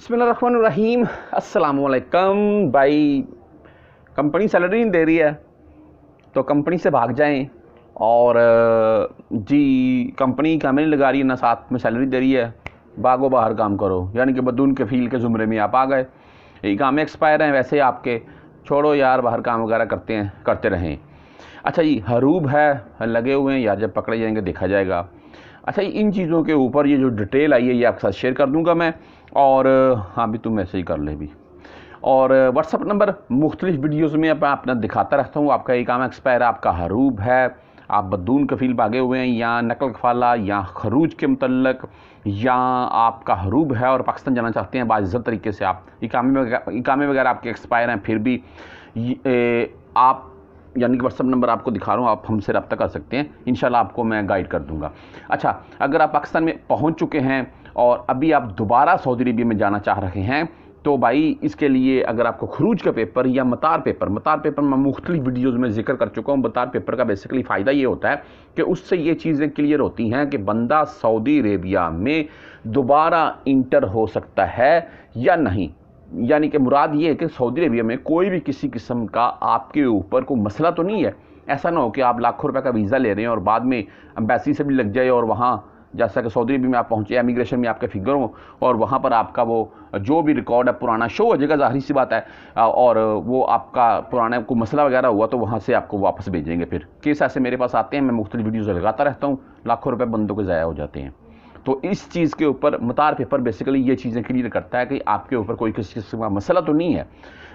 बसमीम असलकम भाई कंपनी सैलरी नहीं दे रही है तो कंपनी से भाग जाएं और जी कंपनी काम नहीं लगा रही है ना साथ में सैलरी दे रही है भागो बाहर काम करो यानी कि बदून के फील के ज़ुमरे में आप आ गए ये काम एक्सपायर हैं वैसे आपके छोड़ो यार बाहर काम वगैरह करते हैं करते रहें अच्छा जी हरूब है लगे हुए हैं यार जब पकड़े जाएंगे देखा जाएगा अच्छा इन चीज़ों के ऊपर ये जो डिटेल आई है ये आपके साथ शेयर कर दूँगा मैं और हाँ भी तुम ऐसे ही कर ले भी और व्हाट्सअप नंबर मुख्तलिफ वीडियोस में मैं अपना दिखाता रहता हूँ आपका काम एक्सपायर आपका हरूब है आप बदून कफील भागे हुए हैं या नकल कफाला या खरूज के मतलब या आपका हरूब है और पाकिस्तान जाना चाहते हैं बाज़त तरीके से आप इकामे वगैरह इकामे वगैरह आपके एक्सपायर हैं फिर भी आप यानी कि व्हाट्सअप नंबर आपको दिखा रहा हूँ आप हमसे रब्ता कर सकते हैं इन आपको मैं गाइड कर दूँगा अच्छा अगर आप पाकिस्तान में पहुँच चुके हैं और अभी आप दोबारा सऊदी अरबिया में जाना चाह रहे हैं तो भाई इसके लिए अगर आपको खरूज का पेपर या मतार पेपर मतार पेपर मैं मुख्तलि वीडियोज़ में जिक्र कर चुका हूँ मतार पेपर का बेसिकली फ़ायदा ये होता है कि उससे ये चीज़ें क्लियर होती हैं कि बंदा सऊदी अरेबिया में दोबारा इंटर हो सकता है या नहीं यानी कि मुराद ये है कि सऊदी अरबिया में कोई भी किसी किस्म का आपके ऊपर कोई मसला तो नहीं है ऐसा ना हो कि आप लाखों रुपए का वीज़ा ले रहे हैं और बाद में अम्बेसी से भी लग जाए और वहाँ जैसा कि सऊदी अरबिया में आप पहुँचे इमिग्रेशन में आपके फिगर हो और वहाँ पर आपका वो जो भी रिकॉर्ड है पुराना शो हो जाएगा ज़ाहरी सी बात है और वो आपका पुराना कोई मसला वगैरह हुआ तो वहाँ से आपको वापस भेजेंगे फिर केस ऐसे मेरे पास आते हैं मैं मुख्तलि वीडियोज़ लगाता रहता हूँ लाखों रुपये बंदों के ज़ाया हो जाते हैं तो इस चीज़ के ऊपर मतार पेपर बेसिकली ये चीज़ें क्लियर करता है कि आपके ऊपर कोई किसी किस्म का मसला तो नहीं है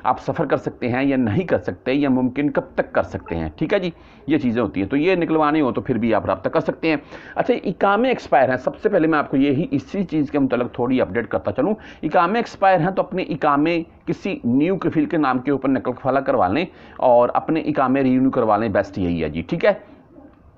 आप सफ़र कर सकते हैं या नहीं कर सकते या मुमकिन कब तक कर सकते हैं ठीक है जी ये चीज़ें होती हैं तो ये निकलवाने हो तो फिर भी आप रब्ता कर सकते हैं अच्छा इकामे एक्सपायर हैं सबसे पहले मैं आपको यही इसी चीज़ के मतलब थोड़ी अपडेट करता चलूँ इकामे एक्सपायर हैं तो अपने इकामे किसी न्यू कफील के नाम के ऊपर नकल फला करवा लें और अपने इकामे रीन्यू करवा लें बेस्ट यही है जी ठीक है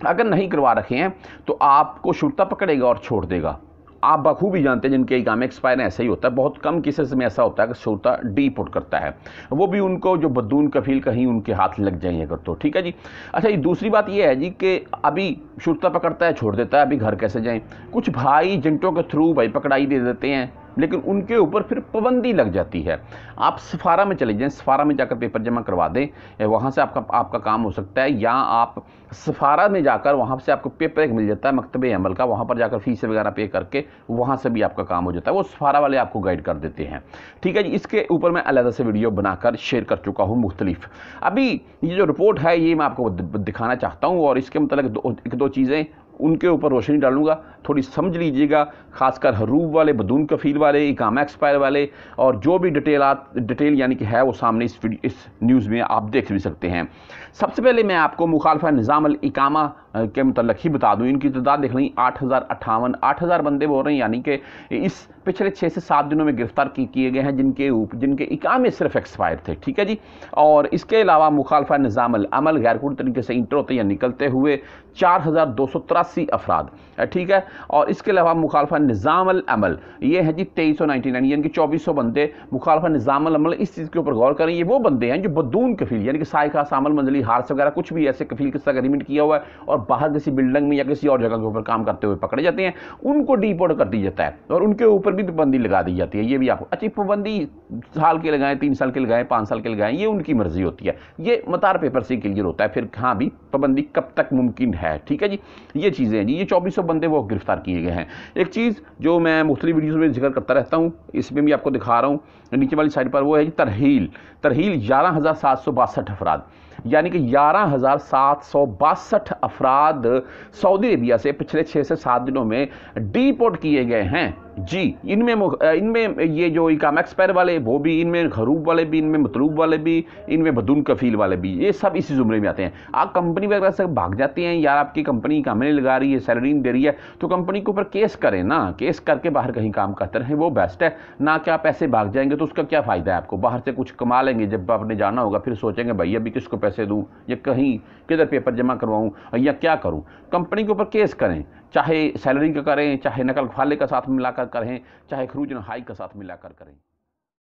अगर नहीं करवा रखे हैं तो आपको शुरता पकड़ेगा और छोड़ देगा आप बखूबी जानते हैं जिनके एग्जाम एक्सपायर ऐसा ही होता है बहुत कम केसेस में ऐसा होता है कि श्रोता डी पुट करता है वो भी उनको जो बदून कफील कहीं उनके हाथ लग जाएंगे अगर तो ठीक है जी अच्छा ये दूसरी बात ये है जी कि अभी श्रोता पकड़ता है छोड़ देता है अभी घर कैसे जाएँ कुछ भाई जंटों के थ्रू भाई पकड़ाई दे देते हैं लेकिन उनके ऊपर फिर पाबंदी लग जाती है आप सफारा में चले जाएँ सफारा में जाकर पेपर जमा करवा दें वहाँ से आपका आपका काम हो सकता है या आप सफारा में जाकर वहाँ से आपको पेपर एक मिल जाता है मकतब अमल का वहाँ पर जाकर फ़ीस वगैरह पे करके वहाँ से भी आपका काम हो जाता है वो सफारा वाले आपको गाइड कर देते हैं ठीक है जी इसके ऊपर मैं अलहदा से वीडियो बनाकर शेयर कर चुका हूँ मुख्तलिफ अभी ये जो रिपोर्ट है ये मैं आपको दिखाना चाहता हूँ और इसके मतलब एक दो चीज़ें उनके ऊपर रोशनी डालूंगा थोड़ी समझ लीजिएगा खासकर हरूब वाले बदून कफील वाले इकाम एक्सपायर वाले और जो भी डिटेल डिटेल यानी कि है वो सामने इस इस न्यूज़ में आप देख भी सकते हैं सबसे पहले मैं आपको मुखालफा निज़ाम इकामा के मतलब ही बता दूं इनकी तादाद देख लें आठ हज़ार अट्ठावन आठ हज़ार बंदे बोल रहे हैं यानी कि इस पिछले छः से सात दिनों में गिरफ्तार किए गए हैं जिनके उप, जिनके इकामे सिर्फ एक्सपायर थे ठीक है जी और इसके अलावा मुखालफा निज़ाम अमल गैरकुल तरीके से इंटर होते या निकलते हुए चार हज़ार दो सौ सतासी अफराद ठीक है और इसके अलावा मुखालफा निज़ामल ये है जी तेईस सौ नाइन्टी नाइन यानी कि चौबीस सौ बंदे मुखालफा निज़ामल इस चीज़ के ऊपर गौर करें ये वो बंदे हैं जो बदून कफील यानी कि सायका सामल मंजली हार्स वगैरह कुछ भी ऐसे कफील के साथ अग्रीमेंट किया हुआ है और बाहर किसी बिल्डिंग में या किसी और जगह के ऊपर काम करते हुए पकड़े जाते हैं उनको डिपोर्ट कर दिया जाता है और उनके ऊपर भी पाबंदी लगा दी जाती है ये भी आपको अच्छी पाबंदी साल के लगाएं तीन साल के लगाएं पाँच साल के लगाएं ये उनकी मर्जी होती है ये मतार पेपर से क्लियर होता है फिर हाँ भी पाबंदी कब तक मुमकिन है ठीक है जी ये चीज़ें हैं जी ये चौबीस बंदे वो गिरफ्तार किए गए हैं एक चीज़ जो मैं मुख्तलि वीडियोज़ में जिक्र करता रहता हूँ इसमें भी आपको दिखा रहा हूँ नीचे वाली साइड पर वो है जी तरहील तरहील ग्यारह हज़ार सात सौ बासठ अफराद यानी कि ग्यारह हज़ार सात सौ बासठ अफराद सऊदी अरबिया से पिछले छः से सात दिनों में डीपोर्ट किए गए हैं जी इनमें इनमें ये जो इकाम एक्सपायर वाले वो भी इनमें घरूब वाले भी इनमें मतलूब वाले भी इनमें बदून कफील वाले भी ये सब इसी जुमरे में आते हैं आप कंपनी वगैरह से भाग जाते हैं यार आपकी कंपनी काम नहीं लगा रही है सैलरी नहीं दे रही है तो कंपनी के ऊपर केस करें ना केस करके बाहर कहीं काम करते रहें वो बेस्ट है ना कि आप ऐसे भाग जाएंगे तो उसका क्या फ़ायदा है आपको बाहर से कुछ कमा लेंगे जब आपने जाना होगा फिर सोचेंगे भाई अभी किस पैसे दूँ या कहीं किधर पेपर जमा करवाऊँ या क्या करूँ कंपनी के ऊपर केस करें चाहे सैलरी का करें चाहे नकल फाले का साथ मिलाकर करें चाहे खरूज हाई का साथ मिलाकर करें